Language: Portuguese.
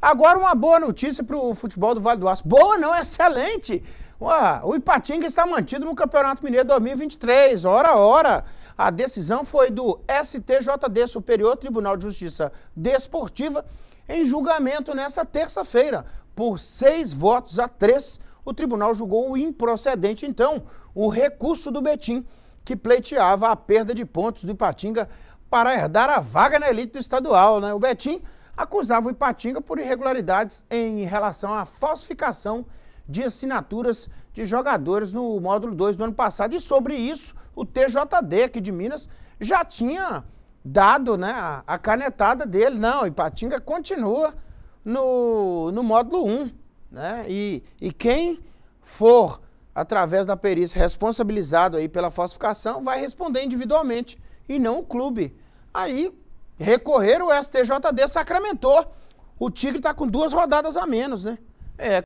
Agora uma boa notícia para o futebol do Vale do Aço. Boa não, excelente! Ué, o Ipatinga está mantido no Campeonato Mineiro 2023. Ora, ora! A decisão foi do STJD Superior Tribunal de Justiça Desportiva em julgamento nesta terça-feira. Por seis votos a três, o tribunal julgou improcedente, então, o recurso do Betim, que pleiteava a perda de pontos do Ipatinga para herdar a vaga na elite do estadual. Né? O Betim acusava o Ipatinga por irregularidades em relação à falsificação de assinaturas de jogadores no módulo 2 do ano passado. E sobre isso, o TJD aqui de Minas já tinha dado né, a, canetada dele. Não, Ipatinga continua no, no módulo 1. Um, né? e, e quem for, através da perícia, responsabilizado aí pela falsificação, vai responder individualmente e não o clube. Aí recorrer o STJD sacramentou. O Tigre está com duas rodadas a menos, né? É,